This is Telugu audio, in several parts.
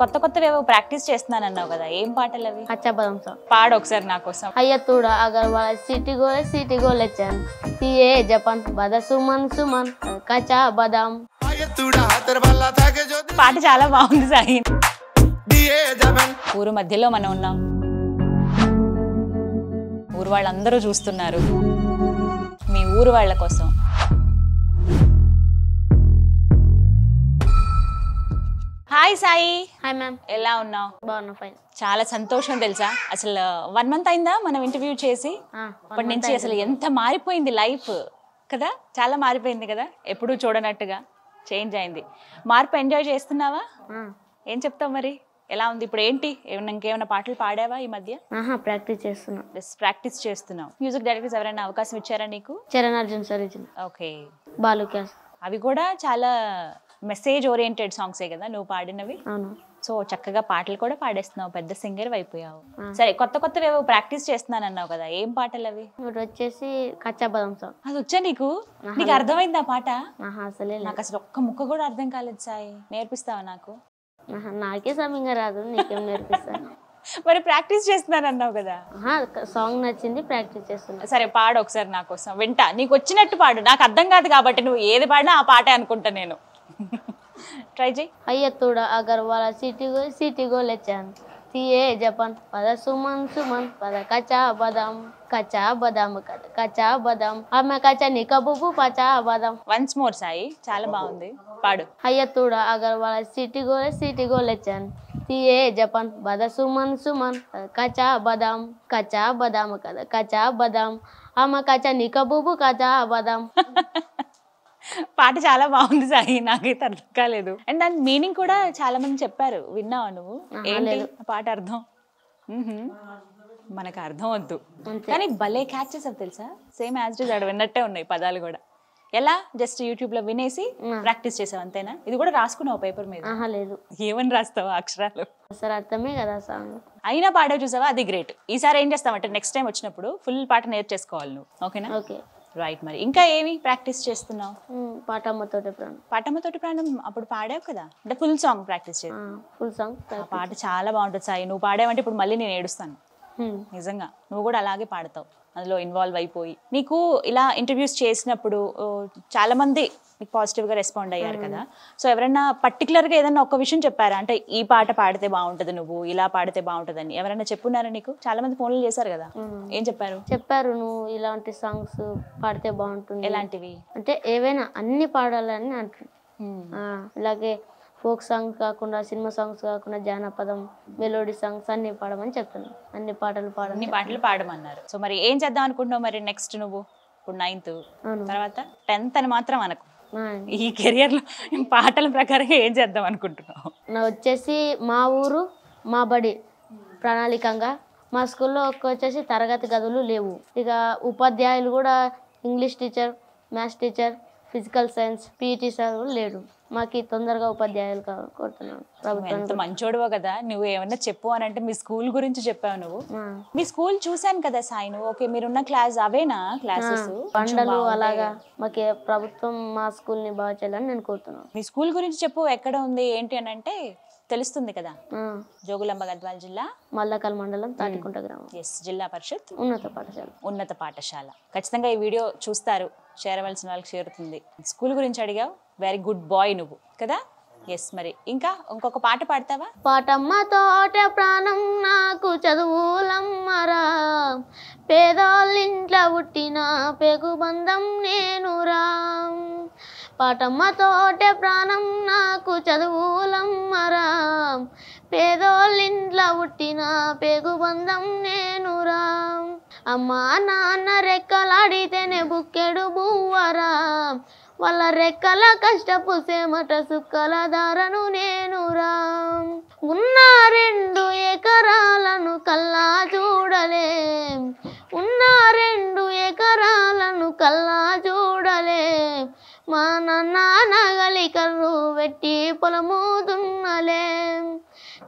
కొత్త కొత్త ప్రాక్టీస్ చేస్తున్నాను అన్నావు కదా ఏం పాటలు అవి అచ్చబదం పాడు ఒకసారి నా కోసం అయ్య తూడ అగర్వాల్ సిటీ గోల సిటీ గోల్ వచ్చాను తీయే జపన్ బద సుమన్ సుమన్ కచా బదాం పాట చాలా బాగుంది సాయి ఊరు మధ్యలో మనం ఉన్నాం ఊరు వాళ్ళందరూ చూస్తున్నారు మీ ఊరు వాళ్ళ కోసం హాయ్ సాయి హాయ్ మ్యామ్ ఎలా ఉన్నావు బాగున్నా ఫైన్ చాలా సంతోషం తెలుసా అసలు వన్ మంత్ అయిందా మనం ఇంటర్వ్యూ చేసి అప్పటి నుంచి అసలు ఎంత మారిపోయింది లైఫ్ కదా చాలా మారిపోయింది కదా ఎప్పుడూ చూడనట్టుగా చేంజ్ అయింది మార్పు ఎంజాయ్ చేస్తున్నావా ఏం చెప్తావు మరి ఎలా ఉంది ఇప్పుడు ఏంటి ఇంకేమైనా పాటలు పాడావా ఈ మధ్య ప్రాక్టీస్ చేస్తున్నా ప్రాక్టీస్ చేస్తున్నావు మ్యూజిక్ డైరెక్టర్స్ ఎవరైనా అవకాశం ఇచ్చారా నీకు చరణ్ అర్జున్ సార్ ఓకే బాలుక్యాస్ అవి కూడా చాలా మెసేజ్ ఓరియంటెడ్ సాంగ్సే కదా నువ్వు పాడినవి సో చక్కగా పాటలు కూడా పాడేస్తున్నావు పెద్ద సింగర్ అయిపోయావు సరే కొత్త కొత్తవి ప్రాక్టీస్ చేస్తున్నాను అన్నావు కదా ఏం పాటలు అవి ఇప్పుడు వచ్చేసి కచ్చాబదం సాంగ్ అది వచ్చా నీకు నీకు అర్థమైంది ఆ పాట అసలే నాకు అసలు ఒక్క ముక్క కూడా అర్థం కాలేదు సాయి నేర్పిస్తావా నాకు నాకే సమయంగా రాదు నీకేం నేర్పిస్తాను మరి ప్రాక్టీస్ చేస్తున్నాను అన్నావు కదా సాంగ్ నచ్చింది ప్రాక్టీస్ చేస్తున్నా సరే పాడు ఒకసారి నా కోసం వింటా నీకు వచ్చినట్టు పాడు నాకు అర్థం కాదు కాబట్టి నువ్వు ఏది పాడినా ఆ పాటే అనుకుంటా నేను ट्राई जी आया तोड़ा अगर वाला सिटी को सिटी को ले चान तीए जपन पदा सुमन सुमन पदा कचा बादाम कचा बादाम कचा बादाम अब मैं कचा निकाबुबु पचा बादाम वंस मोर साई चाल बाउंडे पढ़ आया तोड़ा अगर वाला सिटी को सिटी को ले चान तीए जपन बादा सुमन सुमन कचा बादाम कचा बादाम कचा बादाम अब मैं कचा निकाबुबु कचा बादाम పాట చాలా బాగుంది సాయి నాకైతే అర్థం కాలేదు అండ్ దాని మీనింగ్ కూడా చాలా మంది చెప్పారు విన్నావా నువ్వు ఏంటి పాట అర్థం మనకు అర్థం వద్దు కానీ భలే క్యాచ్ చేసావు తెలుసా సేమ్ యాజ్ ఇస్ అక్కడ విన్నట్టే ఉన్నాయి పదాలు కూడా ఎలా జస్ట్ యూట్యూబ్ లో వినేసి ప్రాక్టీస్ చేసావు అంతేనా ఇది కూడా రాసుకున్నావు పేపర్ మీద లేదు ఏమని రాస్తావు అక్షరాలు అర్థమే కదా సాంగ్ అయినా పాట చూసావా అది గ్రేట్ ఈసారి ఏం చేస్తామంటే నెక్స్ట్ టైం వచ్చినప్పుడు ఫుల్ పాట నేర్చేసుకోవాలి నువ్వు ఓకేనా ఓకే రైట్ మరి ఇంకా ఏమి ప్రాక్టీస్ చేస్తున్నావు తోటి ప్రాణం తోటి ప్రాణం అప్పుడు పాడావు కదా అంటే ఫుల్ సాంగ్ ప్రాక్టీస్ చేసి ఫుల్ సాంగ్ పాట చాలా బాగుంటుంది సాయి నువ్వు పాడావంటే ఇప్పుడు మళ్ళీ నేను ఏడుస్తాను నిజంగా నువ్వు కూడా అలాగే పాడతావు అందులో ఇన్వాల్వ్ అయిపోయి నీకు ఇలా ఇంటర్వ్యూస్ చేసినప్పుడు చాలామంది మీకు పాజిటివ్గా రెస్పాండ్ అయ్యారు కదా సో ఎవరైనా పర్టికులర్గా ఏదైనా ఒక విషయం చెప్పారా అంటే ఈ పాట పాడితే బాగుంటుంది నువ్వు ఇలా పాడితే బాగుంటుందని ఎవరైనా చెప్పున్నారా నీకు చాలా మంది ఫోన్లు చేశారు కదా ఏం చెప్పారు చెప్పారు నువ్వు ఇలాంటి సాంగ్స్ పాడితే బాగుంటుంది ఎలాంటివి అంటే ఏవైనా అన్ని పాడాలని అంటారు ఇలాగే ఫోక్ సాంగ్స్ కాకుండా సినిమా సాంగ్స్ కాకుండా జానపదం మెలోడీ సాంగ్స్ అన్ని పాడమని చెప్తున్నాను అన్ని పాటలు పాడ అన్ని పాటలు పాడమన్నారు సో మరి ఏం చేద్దాం అనుకుంటున్నావు మరి నెక్స్ట్ నువ్వు ఇప్పుడు నైన్త్ తర్వాత టెన్త్ అని మాత్రం అనకు ఈ కెరియర్లో పాటల ప్రకారం ఏం చేద్దాం అనుకుంటున్నావు నా వచ్చేసి మా ఊరు మా బడి ప్రణాళికంగా మా స్కూల్లో వచ్చేసి తరగతి గదులు లేవు ఇక ఉపాధ్యాయులు కూడా English teacher maths teacher physical science PET sir లేడు మాకు తొందరగా ఉపాధ్యాయులు కోరుతున్నాను ఎంత కదా నువ్వు ఏమన్నా చెప్పు అని అంటే మీ స్కూల్ గురించి చెప్పావు నువ్వు మీ స్కూల్ చూసాను కదా సాయి నువ్వు ఓకే మీరున్న క్లాస్ అవేనా క్లాసెస్ పండలు అలాగా మాకు ప్రభుత్వం మా స్కూల్ ని బాగా చేయాలని నేను కోరుతున్నాను మీ స్కూల్ గురించి చెప్పు ఎక్కడ ఉంది ఏంటి అని అంటే తెలుస్తుంది కదా జోగులాంబ గద్వాల జిల్లా మల్లకల్ మండలం తాటికుంట గ్రామం ఎస్ జిల్లా పరిషత్ ఉన్నత పాఠశాల ఉన్నత పాఠశాల ఖచ్చితంగా ఈ వీడియో చూస్తారు చేరవలసిన వాళ్ళకి చేరుతుంది స్కూల్ గురించి అడిగావు వెరీ గుడ్ బాయ్ నువ్వు కదా ఎస్ మరి ఇంకా ఇంకొక పాట పాడతావా పాటమ్మ తోట ప్రాణం నాకు చదువులమ్మరా పేదోళ్ళింట్లో పుట్టిన పెగుబంధం రామ్ పాటమ్మ తోట ప్రాణం నాకు చదువులమ్మరా పేదోళ్ళింట్లో పుట్టిన పెగుబంధం రామ్ అమ్మా నాన్న రెక్కలాడితేనే బుక్కెడు బువ్వరా వాళ్ళ రెక్కల కష్టపు సేమట సుక్కల నేను నేనురా ఉన్న రెండు ఎకరాలను కల్లా చూడలే ఉన్న రెండు ఎకరాలను కల్లా చూడలే మా నాన్న నగలి కర్రు పెట్టి పొలము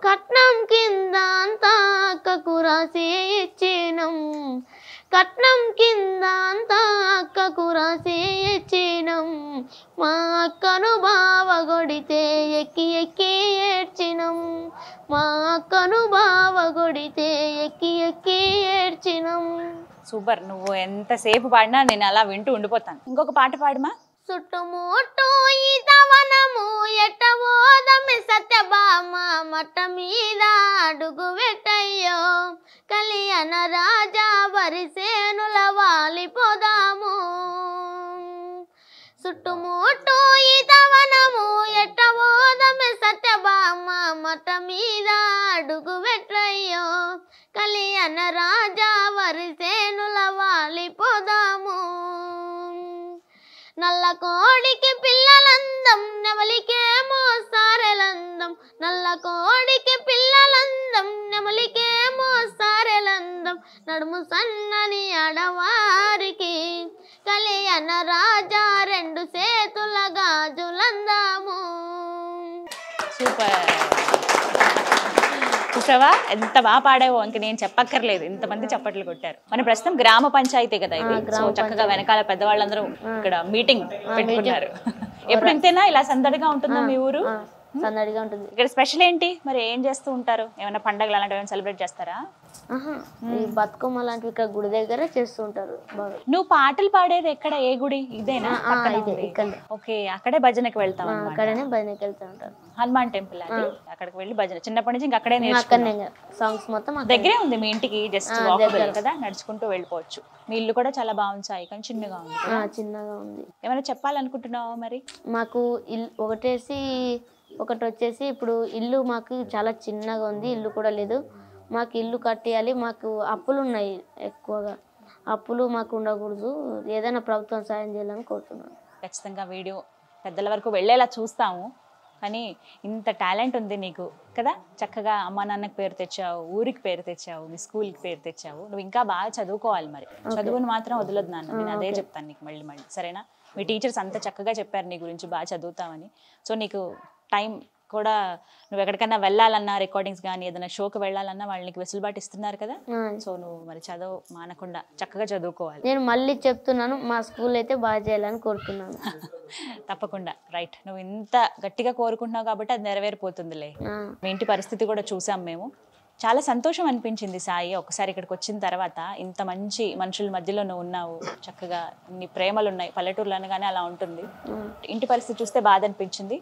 కట్నం కింద అంతా అక్కకు రాసే ఇచ్చేనం కట్నం కింద అంతా అక్కకు రాసే ఇచ్చేనం మా అక్కను గొడితే ఎక్కి ఎక్కి ఏడ్చినం మా అక్కను గొడితే ఎక్కి ఎక్కి ఏడ్చినం సూపర్ నువ్వు ఎంతసేపు పాడినా నేను అలా వింటూ ఉండిపోతాను ఇంకొక పాట పాడమా చుట్టుముట్టు ఈతవనము ఎట్టవోదమి సత్యభామ మట్ట మీద అడుగు పెట్టయ్యో కళ్యాణ రాజా వరిసేనుల వాలిపోదాము చుట్టుముట్టు దవనము కోడికి పిల్లలందం నెమలికే మోసారెలందం నల్ల కోడికి పిల్లలందం నెమలికే మోసారెలందం నడుము సన్నని అడవారికి కలియనరా చూసావా ఎంత బాగా పాడావో ఇంక నేను చెప్పక్కర్లేదు ఇంతమంది చప్పట్లు కొట్టారు మన ప్రస్తుతం గ్రామ పంచాయతీ కదా ఇది చక్కగా వెనకాల పెద్దవాళ్ళందరూ ఇక్కడ మీటింగ్ పెట్టుకున్నారు ఎప్పుడు ఇంతేనా ఇలా సందడిగా ఉంటుందా మీ ఊరు సందడిగా ఉంటుంది ఇక్కడ స్పెషల్ ఏంటి మరి ఏం చేస్తూ ఉంటారు ఏమైనా పండగలు అలాంటివి ఏమైనా సెలబ్రేట్ చేస్తారా బతుకమ్మ లాంటివి ఇక్కడ గుడి దగ్గర చేస్తుంటారు నువ్వు పాటలు పాడేది ఎక్కడ ఏ గుడి ఇదేనా ఓకే అక్కడే భజనకి వెళ్తాం అక్కడనే భజనకి వెళ్తా ఉంటారు హనుమాన్ టెంపుల్ అక్కడికి వెళ్ళి భజన చిన్నప్పటి నుంచి ఇంకా అక్కడే సాంగ్స్ మొత్తం దగ్గరే ఉంది మీ ఇంటికి జస్ట్ కదా నడుచుకుంటూ వెళ్ళిపోవచ్చు మీ ఇల్లు కూడా చాలా బాగుంది సాయి కానీ చిన్నగా ఉంది చిన్నగా ఉంది ఏమైనా చెప్పాలనుకుంటున్నావా మరి మాకు ఇల్లు ఒకటేసి ఒకటి వచ్చేసి ఇప్పుడు ఇల్లు మాకు చాలా చిన్నగా ఉంది ఇల్లు కూడా లేదు మాకు ఇల్లు కట్టేయాలి మాకు అప్పులు ఉన్నాయి ఎక్కువగా అప్పులు మాకు ఉండకూడదు ఏదైనా ప్రభుత్వం సాయం చేయాలని కోరుతున్నాను ఖచ్చితంగా వీడియో పెద్దల వరకు వెళ్ళేలా చూస్తాము కానీ ఇంత టాలెంట్ ఉంది నీకు కదా చక్కగా అమ్మా నాన్నకు పేరు తెచ్చావు ఊరికి పేరు తెచ్చావు మీ స్కూల్కి పేరు తెచ్చావు నువ్వు ఇంకా బాగా చదువుకోవాలి మరి చదువుని మాత్రం వదలొద్దు నాన్న నేను అదే చెప్తాను నీకు మళ్ళీ మళ్ళీ సరేనా మీ టీచర్స్ అంత చక్కగా చెప్పారు నీ గురించి బాగా చదువుతామని సో నీకు టైం కూడా నువ్వు ఎక్కడికైనా వెళ్ళాలన్నా రికార్డింగ్స్ కానీ ఏదైనా షోకి వెళ్ళాలన్నా వాళ్ళకి వెసులుబాటు ఇస్తున్నారు కదా సో నువ్వు మరి చదువు మానకుండా చక్కగా చదువుకోవాలి నేను మళ్ళీ చెప్తున్నాను మా స్కూల్ అయితే బాగా చేయాలని కోరుకున్నాను తప్పకుండా రైట్ నువ్వు ఇంత గట్టిగా కోరుకుంటున్నావు కాబట్టి అది నెరవేరిపోతుందిలే మీ ఇంటి పరిస్థితి కూడా చూసాం మేము చాలా సంతోషం అనిపించింది సాయి ఒకసారి ఇక్కడికి వచ్చిన తర్వాత ఇంత మంచి మనుషుల మధ్యలో నువ్వు ఉన్నావు చక్కగా ఇన్ని ప్రేమలు ఉన్నాయి పల్లెటూరులో కానీ అలా ఉంటుంది ఇంటి పరిస్థితి చూస్తే బాధ అనిపించింది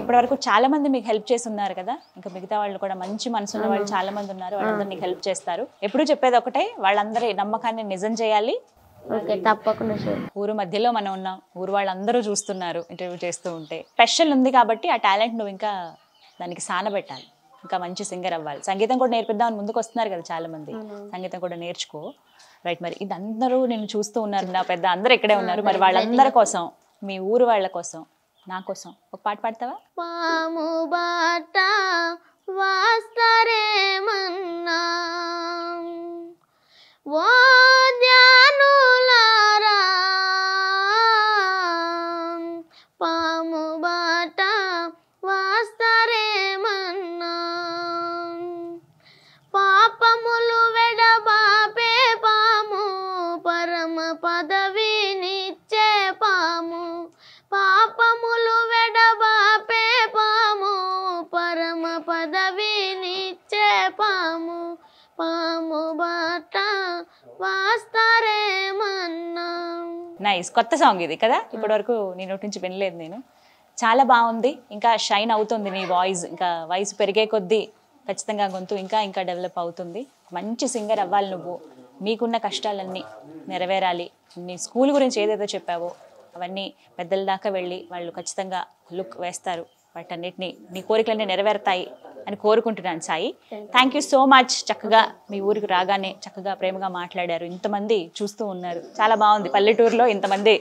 ఇప్పటి వరకు చాలా మంది మీకు హెల్ప్ చేసి ఉన్నారు కదా ఇంకా మిగతా వాళ్ళు కూడా మంచి మనసున్న వాళ్ళు చాలా మంది ఉన్నారు వాళ్ళందరినీ హెల్ప్ చేస్తారు ఎప్పుడు చెప్పేది ఒకటే వాళ్ళందరి నమ్మకాన్ని నిజం చేయాలి తప్పకుండా ఊరు మధ్యలో మనం ఉన్నాం ఊరు వాళ్ళందరూ చూస్తున్నారు ఇంటర్వ్యూ చేస్తూ ఉంటే స్పెషల్ ఉంది కాబట్టి ఆ టాలెంట్ నువ్వు ఇంకా దానికి సానబెట్టాలి ఇంకా మంచి సింగర్ అవ్వాలి సంగీతం కూడా నేర్పిద్దామని ముందుకు వస్తున్నారు కదా చాలా మంది సంగీతం కూడా నేర్చుకో రైట్ మరి ఇది అందరూ నేను చూస్తూ ఉన్నారు నా పెద్ద అందరూ ఇక్కడే ఉన్నారు మరి వాళ్ళందరి కోసం మీ ఊరు వాళ్ళ కోసం నా కోసం ఒక పాట పాడతావా పాము బాట వాస్తరేమన్నా ఓ ధ్యానులా పాము పాము బాట వాస్తారేమన్నా నైస్ కొత్త సాంగ్ ఇది కదా ఇప్పటి వరకు నేను నుంచి వినలేదు నేను చాలా బాగుంది ఇంకా షైన్ అవుతుంది నీ వాయిస్ ఇంకా వయసు పెరిగే కొద్దీ ఖచ్చితంగా గొంతు ఇంకా ఇంకా డెవలప్ అవుతుంది మంచి సింగర్ అవ్వాలి నువ్వు మీకున్న కష్టాలన్నీ నెరవేరాలి నీ స్కూల్ గురించి ఏదైతే చెప్పావో అవన్నీ పెద్దల దాకా వెళ్ళి వాళ్ళు ఖచ్చితంగా లుక్ వేస్తారు వాటన్నిటిని నీ కోరికలన్నీ నెరవేరుతాయి అని కోరుకుంటున్నాను Sai thank you so much చక్కగా మీ ఊరికి రాగానే చక్కగా ప్రేమగా మాట్లాడారు ఇంతమంది చూస్తూ ఉన్నారు చాలా బాగుంది పల్లెటూరులో ఇంతమంది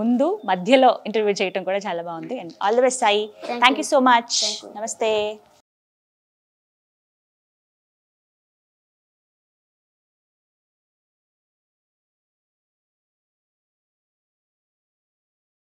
ముందు మధ్యలో ఇంటర్వ్యూ చేయడం కూడా చాలా బాగుంది and all the best Sai thank you so much నమస్తే